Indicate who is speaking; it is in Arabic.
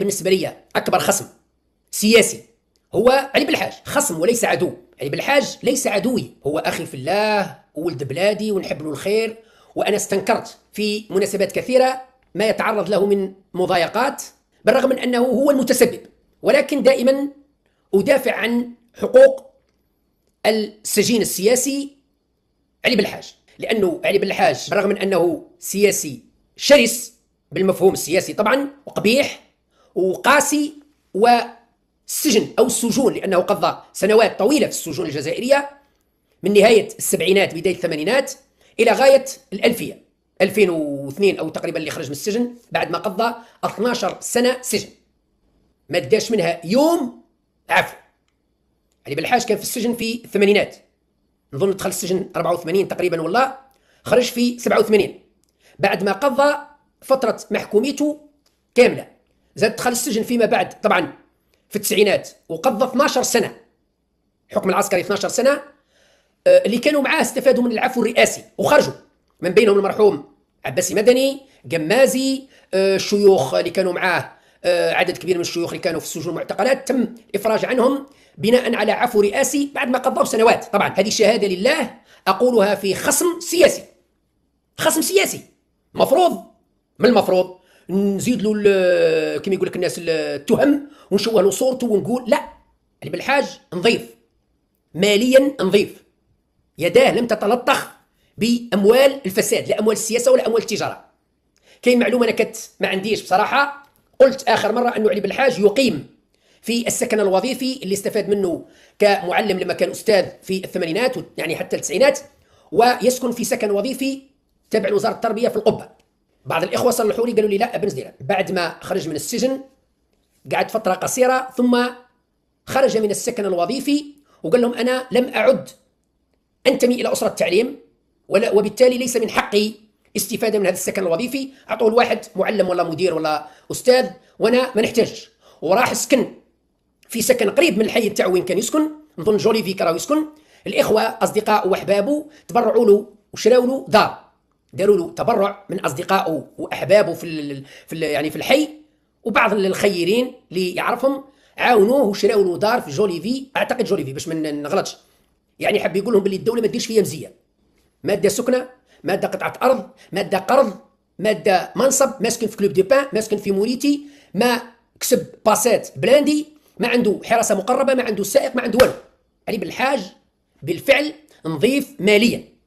Speaker 1: بالنسبه لي اكبر خصم سياسي هو علي بالحاج خصم وليس عدو علي بالحاج ليس عدوي هو اخي في الله وولد بلادي ونحب له الخير وانا استنكرت في مناسبات كثيره ما يتعرض له من مضايقات بالرغم من انه هو المتسبب ولكن دائما ادافع عن حقوق السجين السياسي علي بالحاج لانه علي بالحاج بالرغم من انه سياسي شرس بالمفهوم السياسي طبعا وقبيح وقاسي والسجن أو السجون لأنه قضى سنوات طويلة في السجون الجزائرية من نهاية السبعينات بداية الثمانينات إلى غاية الألفية 2002 أو تقريبا اللي خرج من السجن بعد ما قضى 12 سنة سجن ما داش منها يوم عفو علي بالحاج كان في السجن في الثمانينات نظن دخل السجن 84 تقريبا والله خرج في 87 بعد ما قضى فترة محكوميته كاملة زاد دخل السجن فيما بعد طبعا في التسعينات وقضى 12 سنه حكم العسكري 12 سنه آه، اللي كانوا معاه استفادوا من العفو الرئاسي وخرجوا من بينهم المرحوم عباسي مدني قمازي الشيوخ آه، اللي كانوا معاه آه، عدد كبير من الشيوخ اللي كانوا في السجون والمعتقلات تم الافراج عنهم بناء على عفو رئاسي بعد ما قضوا سنوات طبعا هذه شهاده لله اقولها في خصم سياسي خصم سياسي مفروض ما المفروض نزيد له كما يقول لك الناس التهم ونشوه له صورته ونقول لا بالحاج نظيف ماليا نظيف يداه لم تتلطخ باموال الفساد لا اموال السياسه ولا اموال التجاره كاين معلومه انا كت ما عنديش بصراحه قلت اخر مره انه علي بالحاج يقيم في السكن الوظيفي اللي استفاد منه كمعلم لما كان استاذ في الثمانينات يعني حتى التسعينات ويسكن في سكن وظيفي تبع وزاره التربيه في القبه بعض الاخوه صلحوا لي قالوا لي لا ابن زيران بعد ما خرج من السجن قعد فتره قصيره ثم خرج من السكن الوظيفي وقال لهم انا لم اعد انتمي الى اسره التعليم وبالتالي ليس من حقي استفاده من هذا السكن الوظيفي اعطوه لواحد معلم ولا مدير ولا استاذ وانا ما نحتاجش وراح سكن في سكن قريب من الحي تاعو وين كان يسكن نظن فيك راه يسكن الاخوه اصدقاء واحبابه تبرعوا له وشراوا له دار داروا له تبرع من اصدقائه واحبابه في في يعني في الحي وبعض الخيرين اللي يعرفهم عاونوه وشراو له دار في جوليفي اعتقد جوليفي باش ما نغلطش يعني حب يقول لهم باللي الدوله ما تديرش فيا مزيه ماده سكنه ماده قطعه ارض ماده قرض ماده منصب ماسكن في كلوب دي بان ماسكن في موريتي ما كسب باسات بلاندي ما عنده حراسه مقربه ما عنده سائق ما عنده والو يعني بالحاج بالفعل نظيف ماليا